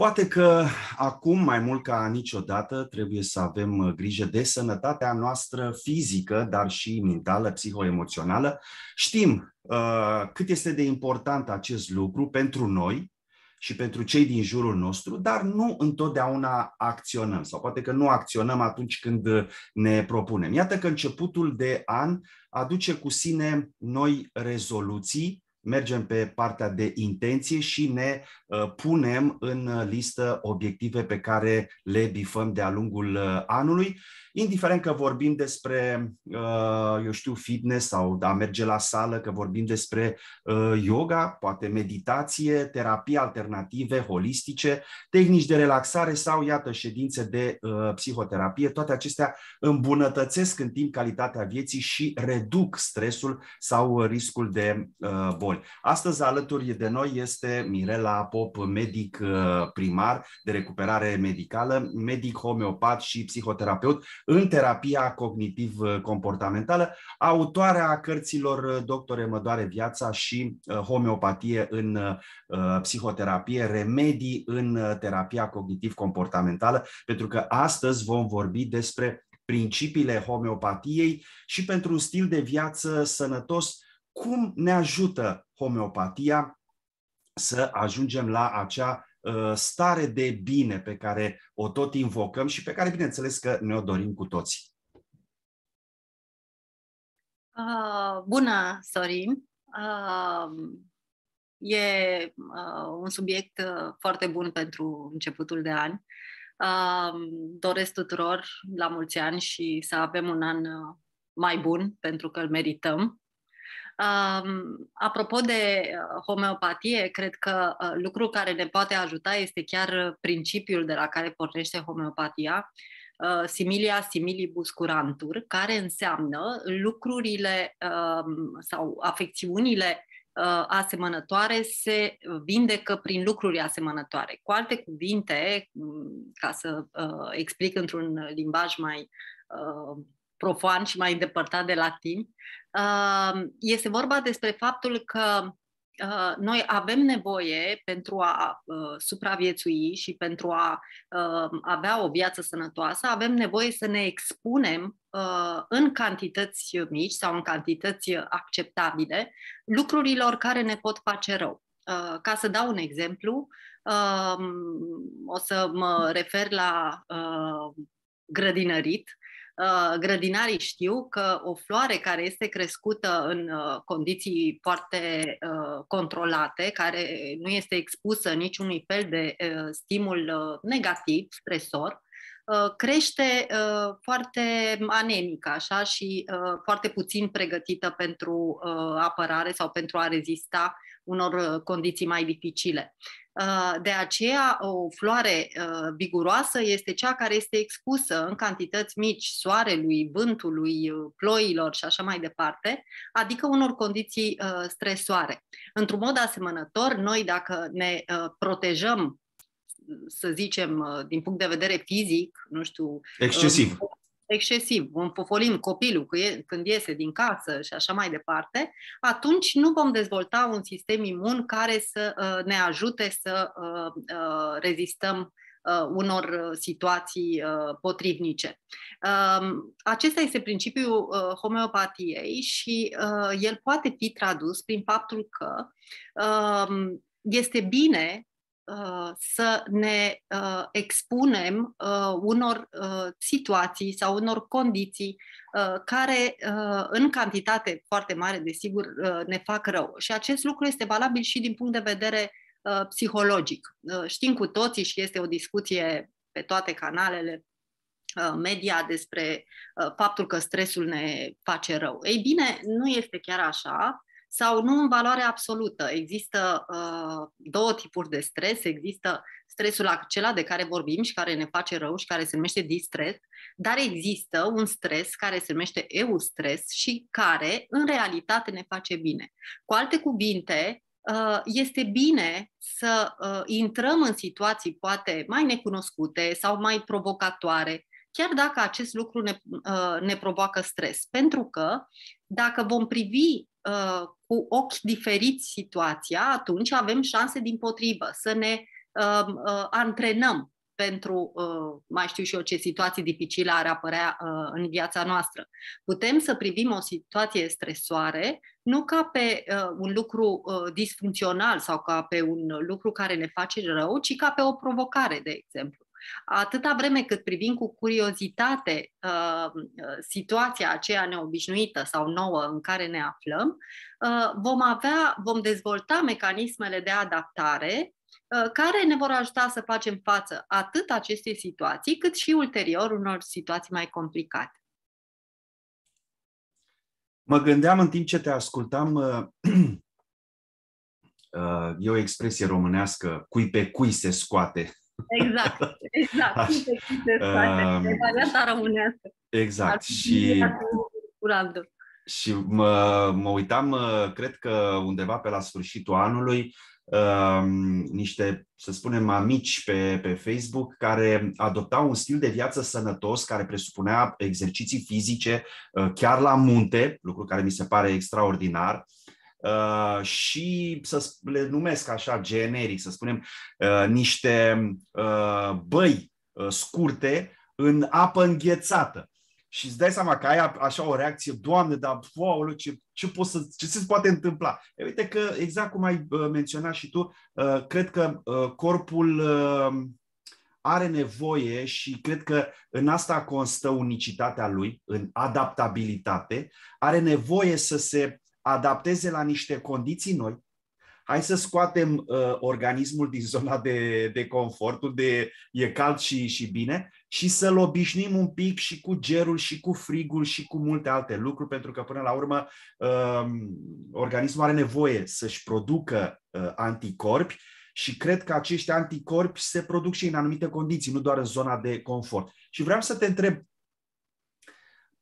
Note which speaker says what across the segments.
Speaker 1: Poate că acum, mai mult ca niciodată, trebuie să avem uh, grijă de sănătatea noastră fizică, dar și mentală, psihoemoțională. Știm uh, cât este de important acest lucru pentru noi și pentru cei din jurul nostru, dar nu întotdeauna acționăm sau poate că nu acționăm atunci când ne propunem. Iată că începutul de an aduce cu sine noi rezoluții mergem pe partea de intenție și ne Uh, punem în uh, listă obiective pe care le bifăm de-a lungul uh, anului, indiferent că vorbim despre, eu știu, fitness sau a merge la sală, că vorbim despre yoga, poate meditație, terapii alternative, holistice, tehnici de relaxare sau, iată, ședințe de psihoterapie, toate acestea îmbunătățesc în timp calitatea vieții și reduc stresul sau riscul de boli. Astăzi, alături de noi este Mirela Apo Pop, medic uh, primar de recuperare medicală, medic homeopat și psihoterapeut în terapia cognitiv-comportamentală, uh, autoarea cărților uh, Doctore mă doare viața și homeopatie în psihoterapie, remedii în terapia cognitiv-comportamentală, pentru că astăzi vom vorbi despre principiile homeopatiei și pentru un stil de viață sănătos, cum ne ajută homeopatia să ajungem la acea uh, stare de bine pe care o tot invocăm și pe care, bineînțeles, că ne-o dorim cu toții.
Speaker 2: Uh, bună, Sorin! Uh, e uh, un subiect uh, foarte bun pentru începutul de an. Uh, doresc tuturor la mulți ani și să avem un an mai bun, pentru că îl merităm. Apropo de uh, homeopatie, cred că uh, lucrul care ne poate ajuta este chiar uh, principiul de la care pornește homeopatia, similia similibus curantur, care înseamnă lucrurile um, sau afecțiunile asemănătoare se vindecă prin lucruri asemănătoare. Cu alte cuvinte, ca să explic într-un limbaj mai profan și mai îndepărtat de la timp. Uh, este vorba despre faptul că uh, noi avem nevoie pentru a uh, supraviețui și pentru a avea o viață sănătoasă, avem nevoie să ne expunem în cantități mici sau în cantități acceptabile lucrurilor care ne pot face rău. Ca să dau un exemplu, o să mă refer la grădinărit, Uh, grădinarii știu că o floare care este crescută în uh, condiții foarte uh, controlate, care nu este expusă niciunui fel de stimul negativ, stresor, crește foarte anemic, așa și foarte puțin pregătită pentru apărare sau pentru a rezista unor uh, condiții mai dificile. Uh, de aceea, o floare uh, viguroasă este cea care este expusă în cantități mici soarelui, vântului, ploilor și așa mai departe, adică unor condiții stresoare. Într-un mod asemănător, noi dacă ne protejăm să zicem, din punct de vedere fizic, nu știu... Excesiv excesiv, pofolim copilul când iese din casă și așa mai departe, atunci nu vom dezvolta un sistem imun care să ă, ne ajute să ă, ă, rezistăm unor situații potrivnice. Acesta este principiul homeopatiei și el poate fi tradus prin faptul că este bine Uh, să ne uh, expunem uh, unor situații sau unor condiții care, în cantitate foarte mare, desigur, ne fac rău. Și acest lucru este valabil și din punct de vedere psihologic. Știm cu toții și este o discuție pe toate canalele media despre faptul că stresul ne face rău. Ei bine, nu este chiar așa sau nu în valoare absolută. Există uh, două tipuri de stres. Există stresul acela de care vorbim și care ne face rău și care se numește distres, dar există un stres care se numește eustres și care în realitate ne face bine. Cu alte cuvinte, uh, este bine să uh, intrăm în situații poate mai necunoscute sau mai provocatoare, chiar dacă acest lucru ne, uh, ne provoacă stres. Pentru că dacă vom privi cu ochi diferiți situația, atunci avem șanse din potrivă să ne uh, uh, antrenăm pentru uh, mai știu și eu ce situații dificile ar apărea uh, în viața noastră. Putem să privim o situație stresoare nu ca pe uh, un lucru uh, disfuncțional sau ca pe un lucru care ne face rău, ci ca pe o provocare, de exemplu. Atâta vreme cât privim cu curiozitate uh, situația aceea neobișnuită sau nouă în care ne aflăm, uh, vom avea, vom dezvolta mecanismele de adaptare uh, care ne vor ajuta să facem față atât acestei situații, cât și ulterior unor situații mai complicate.
Speaker 1: Mă gândeam în timp ce te ascultam, uh, uh, e o expresie românească, cui pe cui se scoate.
Speaker 2: Exact, exact. Uh, asta varianta românească.
Speaker 1: Exact. și, și mă, mă uitam, cred că undeva pe la sfârșitul anului, niște, să spunem, amici pe, pe Facebook care adoptau un stil de viață sănătos, care presupunea exerciții fizice uh, chiar la munte, lucru care mi se pare extraordinar. Uh, și să le numesc așa generic, să spunem, uh, niște uh, băi scurte în apă înghețată. Și îți dai seama că ai așa o reacție, Doamne, dar wow, ce, ce, pot să, ce se poate întâmpla? E, uite că, exact cum ai menționat și tu, cred că corpul are nevoie și cred că în asta constă unicitatea lui, în adaptabilitate, are nevoie să se adapteze la niște condiții noi, hai să scoatem uh, organismul din zona de, de confort, unde e cald și, și bine, și să-l obișnim un pic și cu gerul, și cu frigul, și cu multe alte lucruri, pentru că, până la urmă, uh, organismul are nevoie să-și producă uh, anticorpi și cred că acești anticorpi se produc și în anumite condiții, nu doar în zona de confort. Și vreau să te întreb,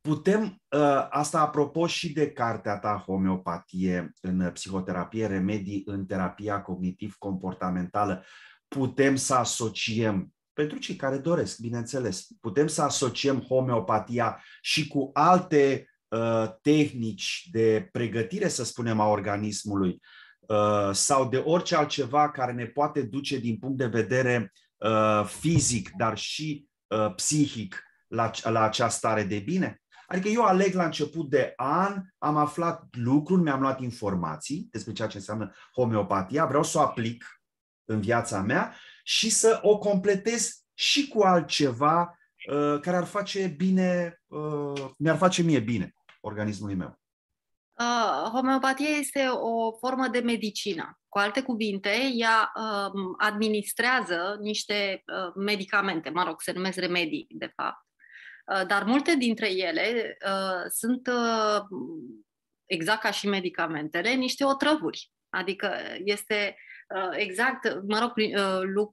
Speaker 1: Putem, uh, asta apropo și de cartea ta Homeopatie în uh, psihoterapie, remedii în terapia cognitiv-comportamentală, putem să asociem, pentru cei care doresc, bineînțeles, putem să asociem homeopatia și cu alte uh, tehnici de pregătire, să spunem, a organismului uh, sau de orice altceva care ne poate duce din punct de vedere uh, fizic, dar și uh, psihic la, la această stare de bine? Adică eu aleg la început de an, am aflat lucruri, mi-am luat informații despre ceea ce înseamnă homeopatia, vreau să o aplic în viața mea și să o completez și cu altceva uh, care ar face bine, uh, mi-ar face mie bine organismului meu.
Speaker 2: Uh, homeopatia este o formă de medicină. Cu alte cuvinte, ea uh, administrează niște uh, medicamente, mă rog, se numesc remedii, de fapt, Uh, dar multe dintre ele uh, sunt, uh, exact ca și medicamentele, niște otrăvuri. Adică este Uh, exact, mă rog, uh,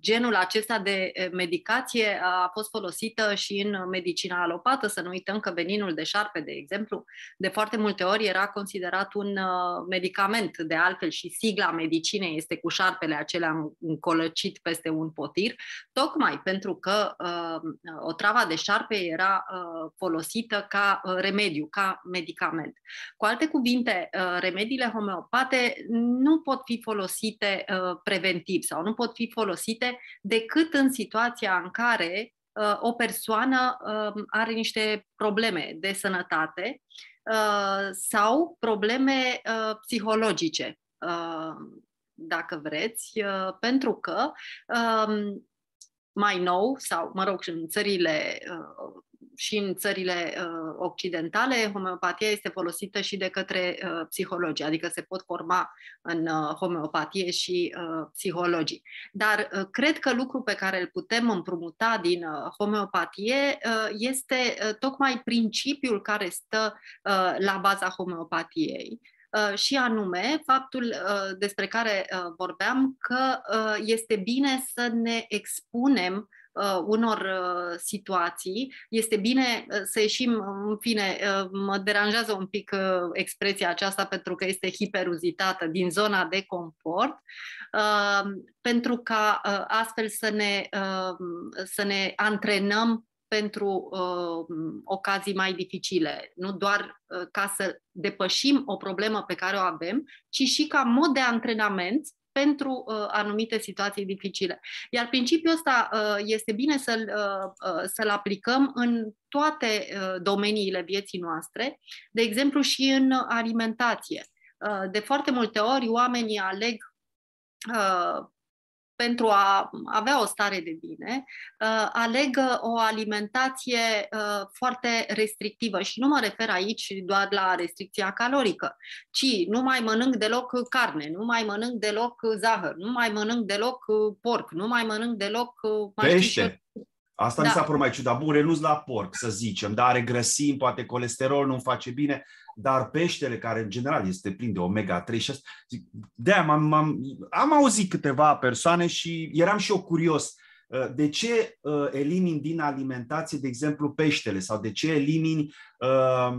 Speaker 2: genul acesta de uh, medicație a fost folosită și în medicina alopată. Să nu uităm că veninul de șarpe, de exemplu, de foarte multe ori era considerat un medicament. De altfel și sigla medicinei este cu șarpele acelea încolăcit peste un potir, tocmai pentru că o trava de șarpe era folosită ca remediu, ca medicament. Cu alte cuvinte, remediile homeopate nu pot fi folosite folosite uh, preventiv sau nu pot fi folosite decât în situația în care uh, o persoană um, are niște probleme de sănătate uh, sau probleme psihologice, dacă vreți, pentru că um, mai nou sau, mă rog, în țările și în țările uh, occidentale, homeopatia este folosită și de către uh, psihologii, adică se pot forma în uh, homeopatie și psihologii. Dar cred că lucru pe care îl putem împrumuta din homeopatie este tocmai principiul care stă la baza homeopatiei și anume faptul despre care vorbeam că este bine să ne expunem uh, unor uh, situații. Este bine uh, să ieșim, uh, în fine, uh, mă deranjează un pic uh, expresia aceasta pentru că este hiperuzitată din zona de confort, uh, pentru ca uh, astfel să ne, uh, să ne antrenăm pentru uh, ocazii mai dificile, nu doar uh, ca să depășim o problemă pe care o avem, ci și ca mod de antrenament pentru uh, anumite situații dificile. Iar principiul ăsta uh, este bine să-l, uh, uh, să-l aplicăm în toate uh, domeniile vieții noastre, de exemplu și în alimentație. Uh, de foarte multe ori oamenii aleg uh, pentru a avea o stare de bine, uh, aleg uh, o alimentație uh, foarte restrictivă și nu mă refer aici doar la restricția calorică, ci nu mai mănânc deloc carne, nu mai mănânc deloc zahăr, nu mai mănânc deloc porc, nu mai mănânc deloc... Pește!
Speaker 1: Mai Asta da. mi s-a părut mai ciudat. Bun, renunț la porc, să zicem, dar are grăsimi, poate colesterol, nu-mi face bine, dar peștele, care în general este plin de omega-3 și asta, zic, de am, am, am auzit câteva persoane și eram și eu curios. Uh, de ce uh, elimini din alimentație, de exemplu, peștele sau de ce elimini, uh,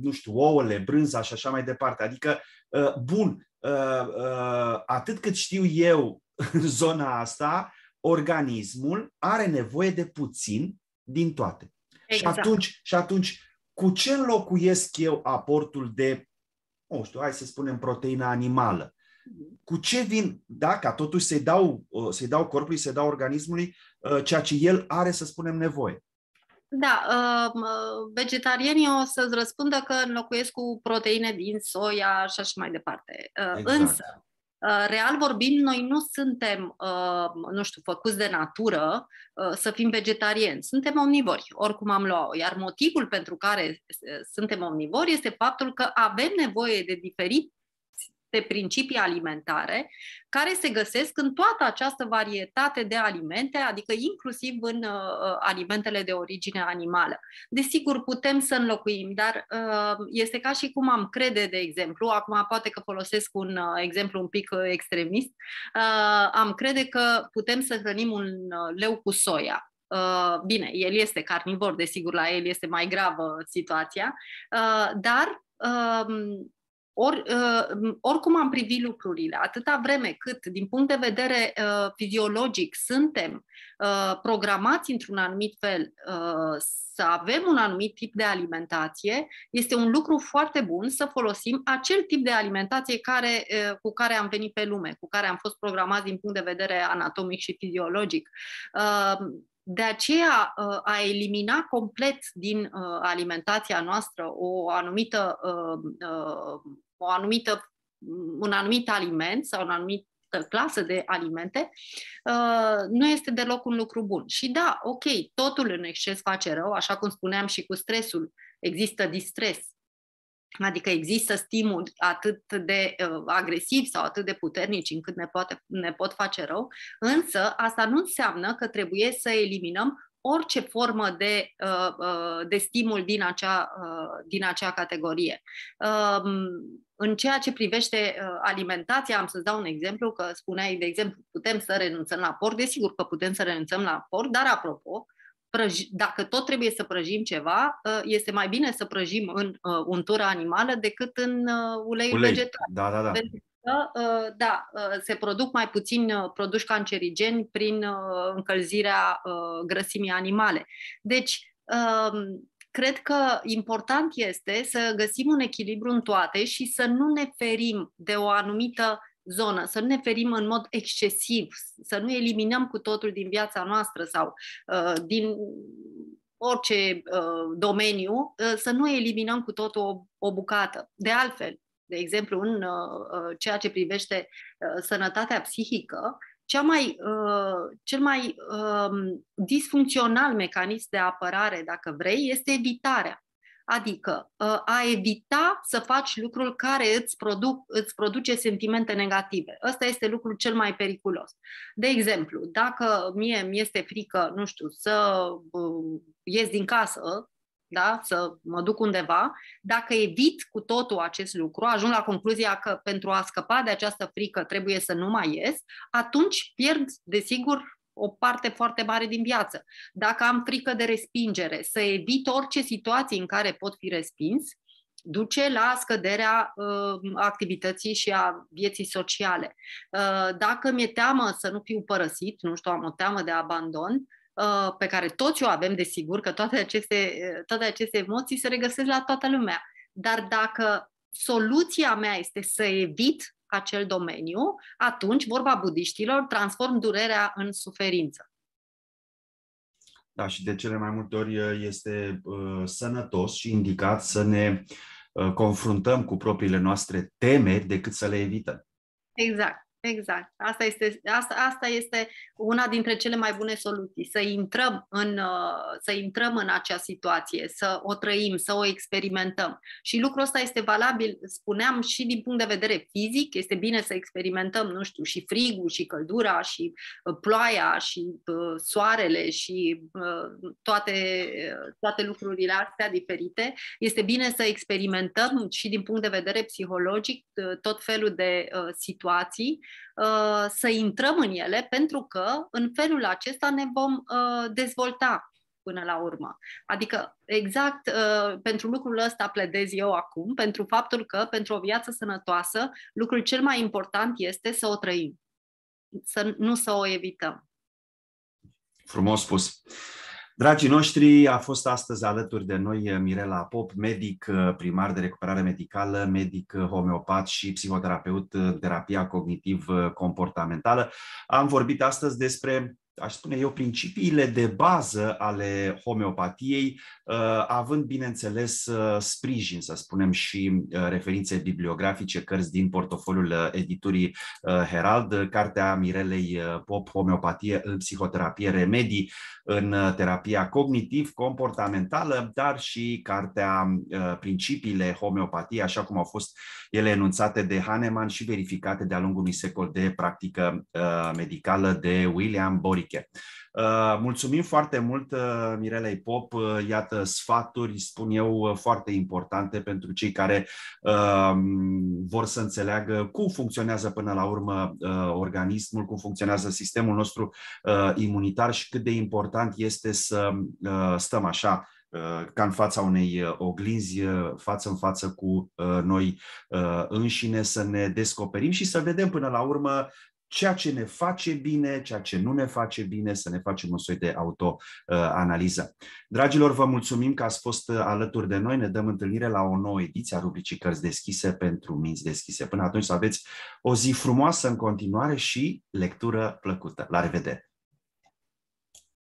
Speaker 1: nu știu, ouăle, brânza și așa mai departe? Adică, uh, bun, uh, uh, atât cât știu eu în zona asta, organismul are nevoie de puțin din toate. Exact. Și, atunci, și atunci, cu ce înlocuiesc eu aportul de, nu știu, hai să spunem, proteina animală? Cu ce vin, da, ca totuși să-i dau, uh, să dau corpului, să-i dau organismului uh, ceea ce el are, să spunem, nevoie.
Speaker 2: Da, uh, vegetarianii o să-ți răspundă că înlocuiesc cu proteine din soia și așa mai departe. Exact. Însă, Uh, real vorbind, noi nu suntem, uh, nu știu, făcuți de natură uh, să fim vegetarieni. Suntem omnivori, oricum am luat Iar motivul pentru care suntem omnivori este faptul că avem nevoie de diferit de principii alimentare care se găsesc în toată această varietate de alimente, adică inclusiv în uh, uh, alimentele de origine animală. Desigur, putem să înlocuim, dar uh, este ca și cum am crede, de exemplu, acum poate că folosesc un uh, exemplu un pic uh, extremist, uh, am crede că putem să hrănim un uh, leu cu soia bine, el este carnivor, desigur, la el este mai gravă situația, dar Or, uh, oricum am privit lucrurile, atâta vreme cât, din punct de vedere uh, fiziologic, suntem uh, programați într-un anumit fel să avem un anumit tip de alimentație, este un lucru foarte bun să folosim acel tip de alimentație care, cu care am venit pe lume, cu care am fost programați din punct de vedere anatomic și fiziologic. De aceea, uh, a elimina complet din uh, alimentația noastră o anumită, uh, o anumită, un anumit aliment sau un anumit clasă de alimente, nu este deloc un lucru bun. Și da, ok, totul în exces face rău, așa cum spuneam și cu stresul, există distres Adică există stimul atât de uh, agresiv sau atât de puternici încât ne, poate, ne pot face rău, însă asta nu înseamnă că trebuie să eliminăm orice formă de, uh, uh, de stimul din acea, uh, din acea categorie. Um, în ceea ce privește alimentația, am să-ți dau un exemplu, că spuneai, de exemplu, putem să renunțăm la porc, desigur că putem să renunțăm la porc, dar apropo, prăji, dacă tot trebuie să prăjim ceva, uh, este mai bine să prăjim în uh, untura animală decât în uh, uleiul Ulei. vegetal. Da, da, da. Pentru că, da, se produc mai puțin produși cancerigeni prin încălzirea grăsimii animale. Deci, um, cred că important este să găsim un echilibru în toate și să nu ne ferim de o anumită zonă, să nu ne ferim în mod excesiv, să nu eliminăm cu totul din viața noastră sau uh, din orice uh, domeniu, uh, să nu eliminăm cu totul o, o bucată. De altfel, de exemplu, în uh, uh, ceea ce privește uh, sănătatea psihică, cea mai, uh, cel mai uh, disfuncțional mecanism de apărare, dacă vrei, este evitarea. Adică ă, a evita să faci lucrul care îți, produc, îți produce sentimente negative. Ăsta este lucrul cel mai periculos. De exemplu, dacă mie mi este frică, nu știu, să ies din casă, da, să mă duc undeva, dacă evit cu totul acest lucru, ajung la concluzia că pentru a scăpa de această frică trebuie să nu mai ies, atunci pierd, desigur, o parte foarte mare din viață. Dacă am frică de respingere, să evit orice situații în care pot fi respins, duce la scăderea uh, activității și a vieții sociale. Uh, dacă mi-e teamă să nu fiu părăsit, nu știu, am o teamă de abandon, uh, pe care toți o avem, desigur, că toate aceste, uh, toate aceste emoții se regăsesc la toată lumea. Dar dacă soluția mea este să evit acel domeniu, atunci, vorba budiștilor, transform durerea în suferință.
Speaker 1: Da, și de cele mai multe ori uh, este uh, sănătos și indicat să ne uh, confruntăm cu propriile noastre temeri decât să le evităm.
Speaker 2: Exact. Exact. Asta este, asta, asta este una dintre cele mai bune soluții, să intrăm, în, uh, să intrăm în acea situație, să o trăim, să o experimentăm. Și lucrul ăsta este valabil, spuneam, și din punct de vedere fizic, este bine să experimentăm, nu știu, și frigul, și căldura, și uh, ploaia, și uh, soarele, și toate, toate lucrurile astea diferite. Este bine să experimentăm și din punct de vedere psihologic tot felul de situații Uh, să intrăm în ele, pentru că în felul acesta ne vom uh, dezvolta până la urmă. Adică, exact uh, pentru lucrul ăsta pledez eu acum, pentru faptul că, pentru o viață sănătoasă, lucrul cel mai important este să o trăim, să nu să o evităm.
Speaker 1: Frumos spus. Dragii noștri, a fost astăzi alături de noi eh, Mirela Pop, medic eh, primar de recuperare medicală, medic eh, homeopat și psihoterapeut terapia cognitiv-comportamentală. Am vorbit astăzi despre aș spune eu, principiile de bază ale homeopatiei, uh, având, bineînțeles, uh, sprijin, să spunem, și uh, referințe bibliografice, cărți din portofoliul editurii Herald, cartea Mirelei Pop, Homeopatie în psihoterapie, remedii în terapia cognitiv-comportamentală, dar și cartea Principiile homeopatiei, așa cum au fost ele enunțate de Hahnemann și verificate de-a lungul unui secol de practică medicală de William Boris istorice. Uh, mulțumim foarte mult uh, Mirelei Pop, uh, iată sfaturi, spun eu, foarte importante pentru cei care vor să înțeleagă cum funcționează până la urmă organismul, cum funcționează sistemul nostru imunitar și cât de important este să stăm așa ca în fața unei oglinzi, față în față cu noi înșine, să ne descoperim și să vedem până la urmă ceea ce ne face bine, ceea ce nu ne face bine, să ne facem un soi de autoanaliză. Dragilor, vă mulțumim că ați fost uh, alături de noi. Ne dăm întâlnire la o nouă ediție a rubricii Cărți deschise pentru minți deschise. Până atunci să aveți o zi frumoasă în continuare și lectură plăcută. La revedere!